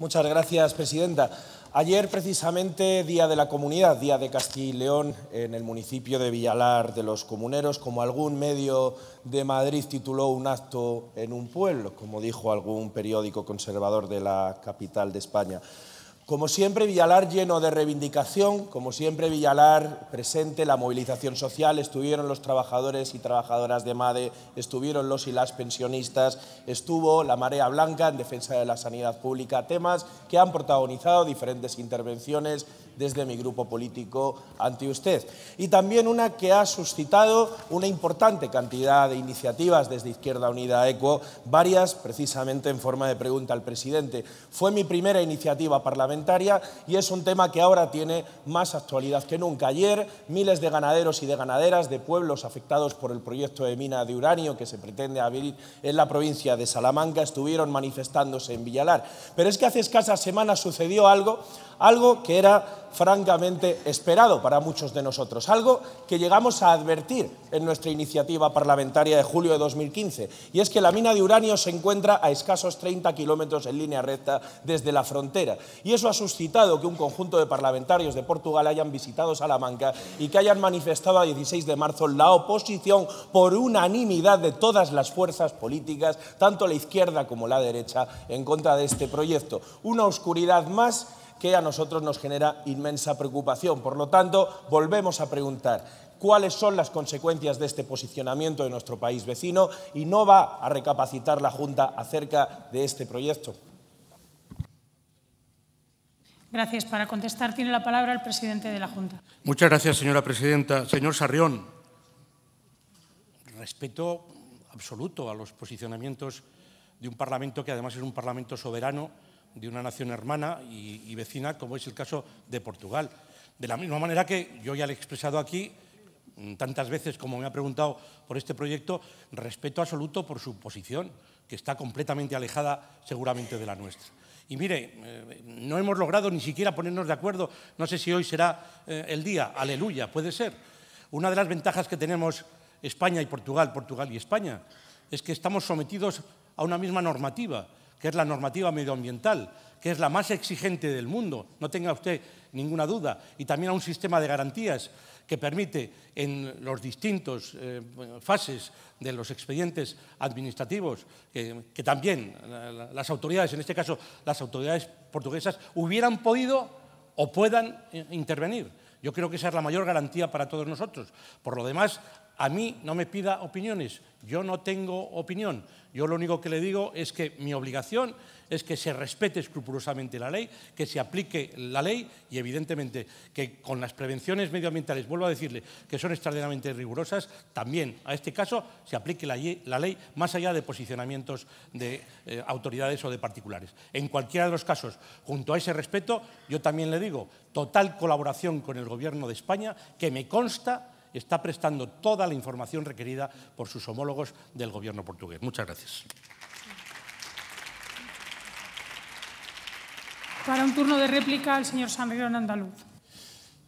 Muchas gracias, presidenta. Ayer, precisamente, Día de la Comunidad, Día de Castilla y León, en el municipio de Villalar de los Comuneros, como algún medio de Madrid tituló un acto en un pueblo, como dijo algún periódico conservador de la capital de España. Como siempre, Villalar lleno de reivindicación, como siempre, Villalar presente, la movilización social, estuvieron los trabajadores y trabajadoras de MADE, estuvieron los y las pensionistas, estuvo la Marea Blanca en defensa de la sanidad pública, temas que han protagonizado diferentes intervenciones desde mi grupo político ante usted. Y también una que ha suscitado una importante cantidad de iniciativas desde Izquierda Unida ECO, varias precisamente en forma de pregunta al presidente. Fue mi primera iniciativa parlamentaria y es un tema que ahora tiene más actualidad que nunca. Ayer miles de ganaderos y de ganaderas de pueblos afectados por el proyecto de mina de uranio que se pretende abrir en la provincia de Salamanca estuvieron manifestándose en Villalar. Pero es que hace escasas semanas sucedió algo, algo que era francamente esperado para muchos de nosotros, algo que llegamos a advertir en nuestra iniciativa parlamentaria de julio de 2015, y es que la mina de uranio se encuentra a escasos 30 kilómetros en línea recta desde la frontera, y eso ha suscitado que un conjunto de parlamentarios de Portugal hayan visitado Salamanca y que hayan manifestado a 16 de marzo la oposición por unanimidad de todas las fuerzas políticas, tanto la izquierda como la derecha, en contra de este proyecto. Una oscuridad más que a nosotros nos genera inmensa preocupación. Por lo tanto, volvemos a preguntar cuáles son las consecuencias de este posicionamiento de nuestro país vecino y no va a recapacitar la Junta acerca de este proyecto. Gracias. Para contestar tiene la palabra el presidente de la Junta. Muchas gracias, señora presidenta. Señor Sarrión. Respeto absoluto a los posicionamientos de un Parlamento que además es un Parlamento soberano de una nación hermana y, vecina, como es el caso de Portugal. De la misma manera que yo ya le he expresado aquí mm, tantas veces como me ha preguntado por este proyecto, respeto absoluto por su posición, que está completamente alejada seguramente de la nuestra. Y mire, eh, no hemos logrado ni siquiera ponernos de acuerdo, no sé si hoy será eh, el día, aleluya, puede ser. Una de las ventajas que tenemos España y Portugal, Portugal y España, es que estamos sometidos a una misma normativa que es la normativa medioambiental, que es la más exigente del mundo, no tenga usted ninguna duda, y también a un sistema de garantías que permite en los distintos eh, fases de los expedientes administrativos eh, que también las autoridades, en este caso las autoridades portuguesas, hubieran podido o puedan eh, intervenir. Yo creo que esa es la mayor garantía para todos nosotros. Por lo demás, a mí no me pida opiniones, yo no tengo opinión. Yo lo único que le digo es que mi obligación es que se respete escrupulosamente la ley, que se aplique la ley y evidentemente que con las prevenciones medioambientales, vuelvo a decirle que son extraordinariamente rigurosas, también a este caso se aplique la, ley más allá de posicionamientos de eh, autoridades o de particulares. En cualquiera de los casos, junto a ese respeto, yo también le digo total colaboración con el Gobierno de España, que me consta está prestando toda la información requerida por sus homólogos del gobierno portugués. Muchas gracias. Para un turno de réplica, el señor Andaluz.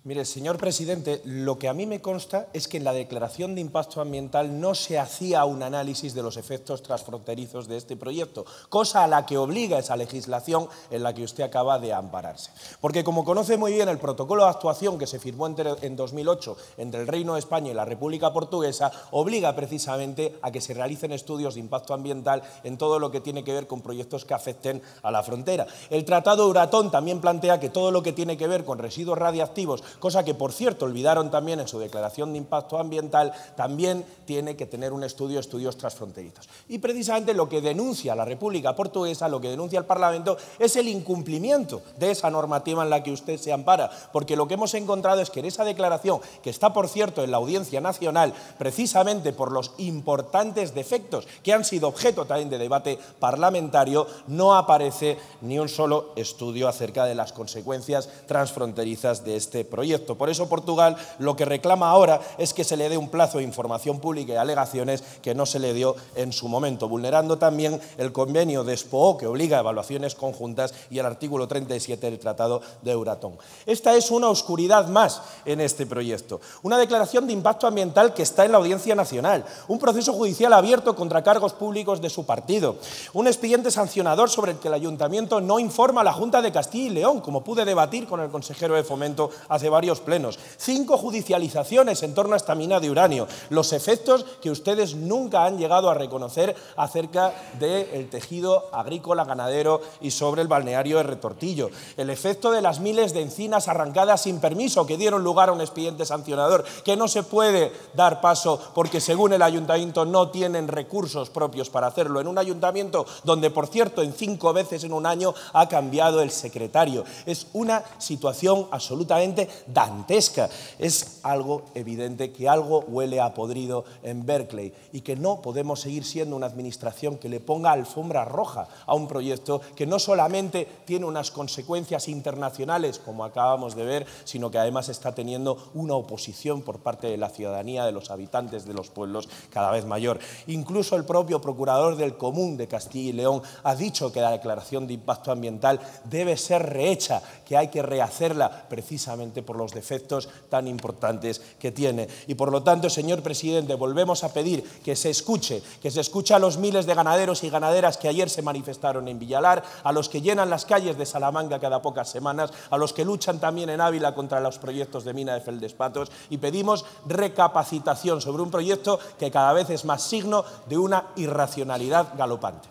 Mire, señor presidente, lo que a mí me consta es que en la declaración de impacto ambiental no se hacía un análisis de los efectos transfronterizos de este proyecto, cosa a la que obliga esa legislación en la que usted acaba de ampararse. Porque como conoce muy bien el protocolo de actuación que se firmó en 2008 entre el Reino de España y la República Portuguesa, obliga precisamente a que se realicen estudios de impacto ambiental en todo lo que tiene que ver con proyectos que afecten a la frontera. El Tratado Euratom también plantea que todo lo que tiene que ver con residuos radiactivos cosa que por cierto olvidaron también en su declaración de impacto ambiental, también tiene que tener un estudio, estudios transfronterizos. Y precisamente lo que denuncia la República Portuguesa, lo que denuncia el Parlamento, es el incumplimiento de esa normativa en la que usted se ampara, porque lo que hemos encontrado es que en esa declaración, que está por cierto en la Audiencia Nacional, precisamente por los importantes defectos que han sido objeto también de debate parlamentario, no aparece ni un solo estudio acerca de las consecuencias transfronterizas de este proyecto. Por eso Portugal lo que reclama ahora es que se le dé un plazo de información pública y alegaciones que no se le dio en su momento, vulnerando también el convenio de Espoo que obliga a evaluaciones conjuntas y el artículo 37 del Tratado de Euratom. Esta es una oscuridad más en este proyecto. Una declaración de impacto ambiental que está en la Audiencia Nacional, un proceso judicial abierto contra cargos públicos de su partido, un expediente sancionador sobre el que el Ayuntamiento no informa a la Junta de Castilla y León, como pude debatir con el consejero de Fomento hace varios plenos, cinco judicializaciones en torno a esta mina de uranio, los efectos que ustedes nunca han llegado a reconocer acerca del tejido agrícola, ganadero y sobre el balneario de Retortillo, el efecto de las miles de encinas arrancadas sin permiso que dieron lugar a un expediente sancionador, que no se puede dar paso porque según el ayuntamiento no tienen recursos propios para hacerlo, en un ayuntamiento donde por cierto en cinco veces en un año ha cambiado el secretario. Es una situación absolutamente dantesca. Es algo evidente que algo huele a podrido en Berkeley y que no podemos seguir siendo una administración que le ponga alfombra roja a un proyecto que no solamente tiene unas consecuencias internacionales, como acabamos de ver, sino que además está teniendo una oposición por parte de la ciudadanía, de los habitantes de los pueblos cada vez mayor. Incluso el propio procurador del Común de Castilla y León ha dicho que la declaración de impacto ambiental debe ser rehecha, que hay que rehacerla precisamente por por los defectos tan importantes que tiene. Y por lo tanto, señor presidente, volvemos a pedir que se escuche, que se escuche a los miles de ganaderos y ganaderas que ayer se manifestaron en Villalar, a los que llenan las calles de Salamanca cada pocas semanas, a los que luchan también en Ávila contra los proyectos de mina de Feldespatos y pedimos recapacitación sobre un proyecto que cada vez es más signo de una irracionalidad galopante.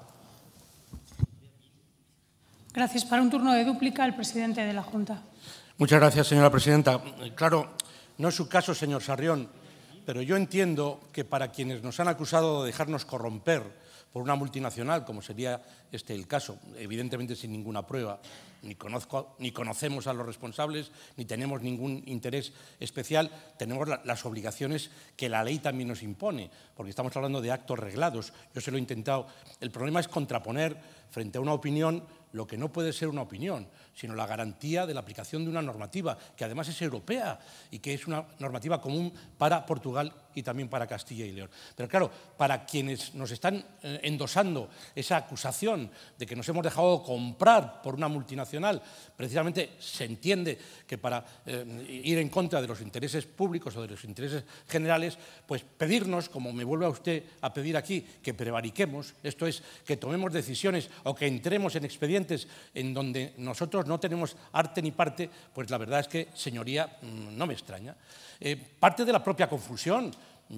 Gracias. Para un turno de dúplica, el presidente de la Junta. Muchas gracias, señora presidenta. Claro, no es su caso, señor Sarrión, pero yo entiendo que para quienes nos han acusado de dejarnos corromper por una multinacional, como sería este el caso, evidentemente sin ninguna prueba, ni, conocemos a los responsables, ni tenemos ningún interés especial, tenemos las obligaciones que la ley también nos impone, porque estamos hablando de actos reglados. Yo se lo he intentado. El problema es contraponer frente a una opinión lo que no puede ser una opinión, sino la garantía de la aplicación de una normativa que además es europea y que es una normativa común para Portugal y también para Castilla y León. Pero claro, para quienes nos están eh, endosando esa acusación de que nos hemos dejado comprar por una multinacional, precisamente se entiende que para eh, ir en contra de los intereses públicos o de los intereses generales, pues pedirnos, como me vuelve a usted a pedir aquí, que prevariquemos, esto es, que tomemos decisiones o que entremos en expedientes en donde nosotros no tenemos arte ni parte, pues la verdad es que, señoría, mm, no me extraña. Eh, parte de la propia confusión.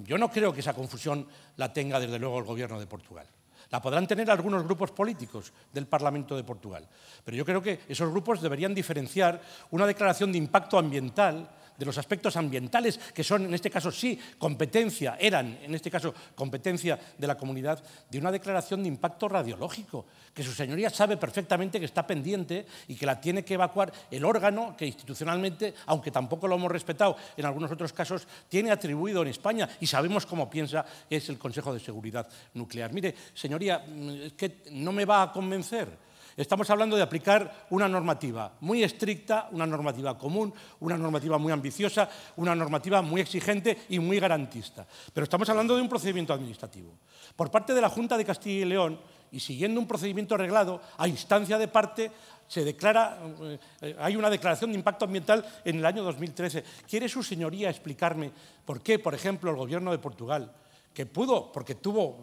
Yo no creo que esa confusión la tenga desde luego el gobierno de Portugal. La podrán tener algunos grupos políticos del Parlamento de Portugal, pero yo creo que esos grupos deberían diferenciar una declaración de impacto ambiental de los aspectos ambientales, que son en este caso sí competencia, eran en este caso competencia de la comunidad, de una declaración de impacto radiológico, que su señoría sabe perfectamente que está pendiente y que la tiene que evacuar el órgano que institucionalmente, aunque tampoco lo hemos respetado en algunos otros casos, tiene atribuido en España y sabemos cómo piensa es el Consejo de Seguridad Nuclear. Mire, señoría, mm, es que no me va a convencer Estamos hablando de aplicar una normativa muy estricta, una normativa común, una normativa muy ambiciosa, una normativa muy exigente y muy garantista. Pero estamos hablando de un procedimiento administrativo. Por parte de la Junta de Castilla y León, y siguiendo un procedimiento arreglado, a instancia de parte, se declara, eh, eh, hay una declaración de impacto ambiental en el año 2013. ¿Quiere su señoría explicarme por qué, por ejemplo, el Gobierno de Portugal que pudo, porque tuvo,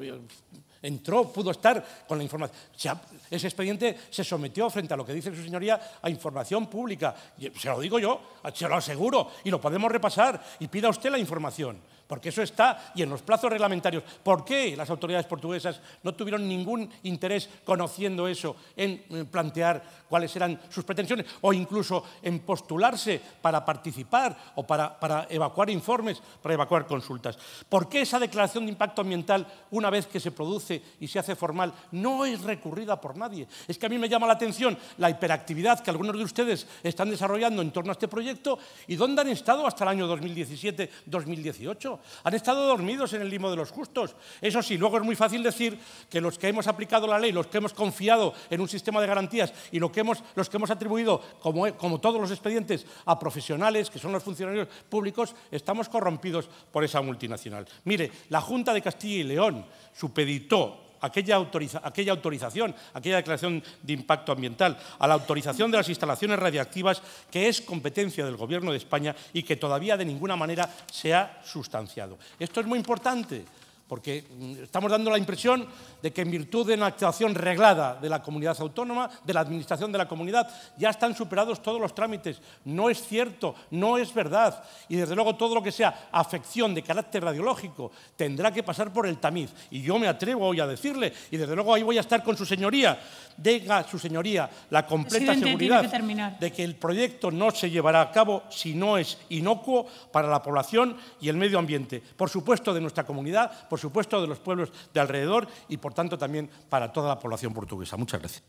entró, pudo estar con la información. ese expediente se sometió frente a lo que dice su señoría a información pública. Se lo digo yo, se lo aseguro, y lo podemos repasar, y pida usted la información porque eso está y en los plazos reglamentarios. ¿Por qué las autoridades portuguesas no tuvieron ningún interés conociendo eso en eh, plantear cuáles eran sus pretensiones o incluso en postularse para participar o para, evacuar informes, para evacuar consultas? ¿Por qué esa declaración de impacto ambiental, una vez que se produce y se hace formal, no es recurrida por nadie? Es que a mí me llama la atención la hiperactividad que algunos de ustedes están desarrollando en torno a este proyecto y dónde han estado hasta el año 2017-2018. Han estado dormidos en el limo de los justos. Eso sí, luego es muy fácil decir que los que hemos aplicado la ley, los que hemos confiado en un sistema de garantías y los que hemos atribuido, como, como todos los expedientes, a profesionales, que son los funcionarios públicos, estamos corrompidos por esa multinacional. Mire, la Junta de Castilla y León supeditó aquella, aquella autorización, aquella declaración de impacto ambiental, a la autorización de las instalaciones radiactivas, que es competencia del Gobierno de España y que todavía de ninguna manera se ha sustanciado. Esto es muy importante porque mm, estamos dando la impresión de que en virtud de una actuación reglada de la comunidad autónoma, de la administración de la comunidad, ya están superados todos los trámites. No es cierto, no es verdad. Y desde luego todo lo que sea afección de carácter radiológico tendrá que pasar por el tamiz. Y yo me atrevo hoy a decirle, y desde luego ahí voy a estar con su señoría, diga su señoría la completa seguridad de que el proyecto no se llevará a cabo si no es inocuo para la población y el medio ambiente. Por supuesto de nuestra comunidad, por supuesto, de los pueblos de alrededor y, por tanto, también para toda la población portuguesa. Muchas gracias.